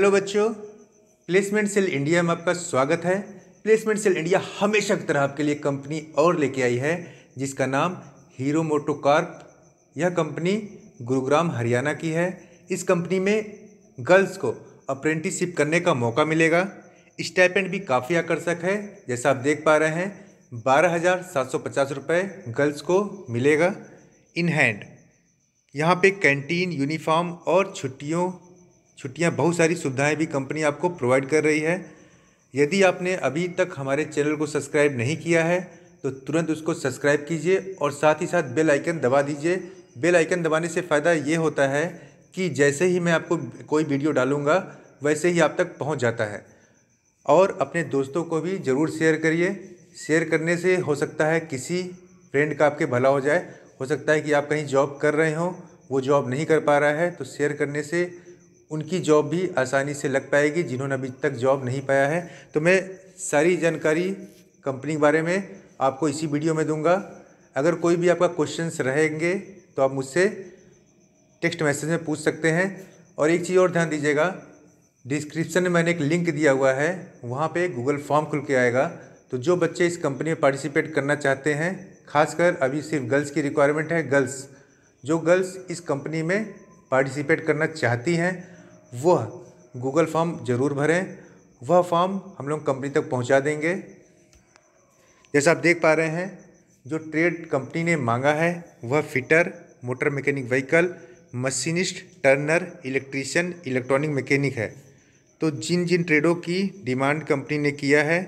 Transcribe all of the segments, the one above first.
hello बच्चों placement cell India में आपका स्वागत है प्लेसमेंट सेल इंडिया हमेशा की तरह आपके लिए कंपनी और लेके आई है जिसका नाम हीरो कार्प यह कंपनी गुरुग्राम हरियाणा की है इस कंपनी में गर्ल्स को अप्रेंटिसशिप करने का मौका मिलेगा स्टाइपेंड भी काफ़ी आकर्षक है जैसा आप देख पा रहे हैं बारह हज़ार सात सौ पचास रुपये गर्ल्स को मिलेगा इन हैंड यहाँ पे कैंटीन यूनिफॉर्म और छुट्टियों छुट्टियाँ बहुत सारी सुविधाएँ भी कंपनी आपको प्रोवाइड कर रही है यदि आपने अभी तक हमारे चैनल को सब्सक्राइब नहीं किया है तो तुरंत उसको सब्सक्राइब कीजिए और साथ ही साथ बेल आइकन दबा दीजिए बेल आइकन दबाने से फ़ायदा ये होता है कि जैसे ही मैं आपको कोई वीडियो डालूँगा वैसे ही आप तक पहुँच जाता है और अपने दोस्तों को भी ज़रूर शेयर करिए शेयर करने से हो सकता है किसी फ्रेंड का आपके भला हो जाए हो सकता है कि आप कहीं जॉब कर रहे हों वो जॉब नहीं कर पा रहा है तो शेयर करने से उनकी जॉब भी आसानी से लग पाएगी जिन्होंने अभी तक जॉब नहीं पाया है तो मैं सारी जानकारी कंपनी के बारे में आपको इसी वीडियो में दूंगा अगर कोई भी आपका क्वेश्चंस रहेंगे तो आप मुझसे टेक्स्ट मैसेज में पूछ सकते हैं और एक चीज़ और ध्यान दीजिएगा डिस्क्रिप्शन में मैंने एक लिंक दिया हुआ है वहाँ पे गूगल फॉर्म खुल के आएगा तो जो बच्चे इस कंपनी में पार्टिसिपेट करना चाहते हैं खासकर अभी सिर्फ गर्ल्स की रिक्वायरमेंट है गर्ल्स जो गर्ल्स इस कंपनी में पार्टिसिपेट करना चाहती हैं वह गूगल फॉर्म ज़रूर भरें वह फॉर्म हम लोग कंपनी तक पहुंचा देंगे जैसा आप देख पा रहे हैं जो ट्रेड कंपनी ने मांगा है वह fitter motor mechanic vehicle machinist turner electrician electronic mechanic है तो जिन जिन ट्रेडों की डिमांड कंपनी ने किया है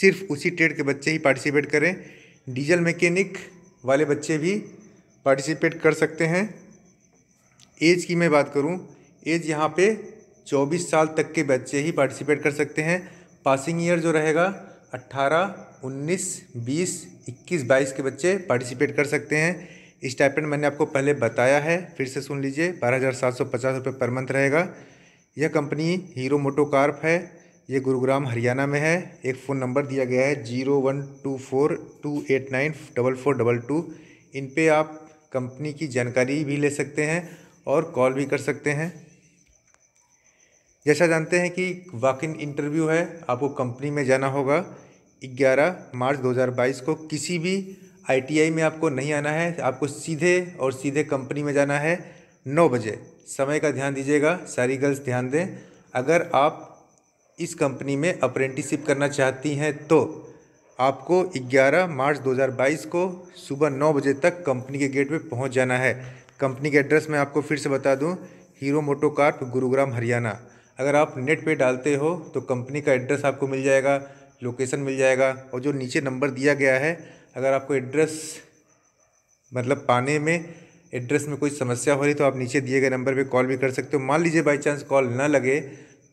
सिर्फ उसी ट्रेड के बच्चे ही पार्टिसिपेट करें डीजल मैकेनिक वाले बच्चे भी पार्टिसिपेट कर सकते हैं एज की मैं बात करूं एज यहाँ पे 24 साल तक के बच्चे ही पार्टिसिपेट कर सकते हैं पासिंग ईयर जो रहेगा 18, 19, 20, 21, 22 के बच्चे पार्टिसिपेट कर सकते हैं स्टाइपेंड मैंने आपको पहले बताया है फिर से सुन लीजिए बारह हज़ार सात सौ पचास रुपये पर मंथ रहेगा यह कंपनी हीरो मोटोकार्प है ये गुरुग्राम हरियाणा में है एक फ़ोन नंबर दिया गया है zero one two four two eight nine double four double two इन पर आप कंपनी की जानकारी भी ले सकते हैं और कॉल भी कर सकते हैं जैसा जानते हैं कि वॉक इन इंटरव्यू है आपको कंपनी में जाना होगा 11 मार्च 2022 को किसी भी आईटीआई में आपको नहीं आना है आपको सीधे और सीधे कंपनी में जाना है नौ बजे समय का ध्यान दीजिएगा सारी गर्ल्स ध्यान दें अगर आप इस कंपनी में अप्रेंटिसिप करना चाहती हैं तो आपको 11 मार्च 2022 को सुबह नौ बजे तक कंपनी के गेट पर पहुँच जाना है कंपनी के एड्रेस मैं आपको फिर से बता दूँ Hero Moto Corp Gurugram Haryana अगर आप नेट पे डालते हो तो कंपनी का एड्रेस आपको मिल जाएगा लोकेशन मिल जाएगा और जो नीचे नंबर दिया गया है अगर आपको एड्रेस मतलब पाने में एड्रेस में कोई समस्या हो रही तो आप नीचे दिए गए नंबर पे कॉल भी कर सकते हो मान लीजिए बाई चांस कॉल ना लगे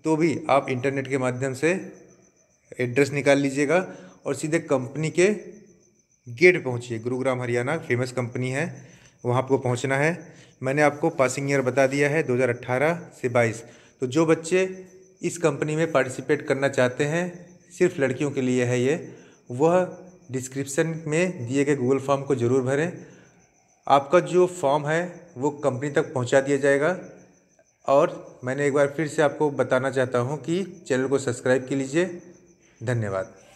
तो भी आप इंटरनेट के माध्यम से एड्रेस निकाल लीजिएगा और सीधे कंपनी के गेट पहुँचिए गुरुग्राम हरियाणा फेमस कंपनी है वहाँ आपको पहुँचना है मैंने आपको पासिंग ईयर बता दिया है 2018 से 22 तो जो बच्चे इस कंपनी में पार्टिसिपेट करना चाहते हैं सिर्फ लड़कियों के लिए है ये वह डिस्क्रिप्सन में दिए गए गूगल फॉर्म को ज़रूर भरें आपका जो फॉर्म है वो कंपनी तक पहुंचा दिया जाएगा और मैंने एक बार फिर से आपको बताना चाहता हूं कि चैनल को सब्सक्राइब कीजिए धन्यवाद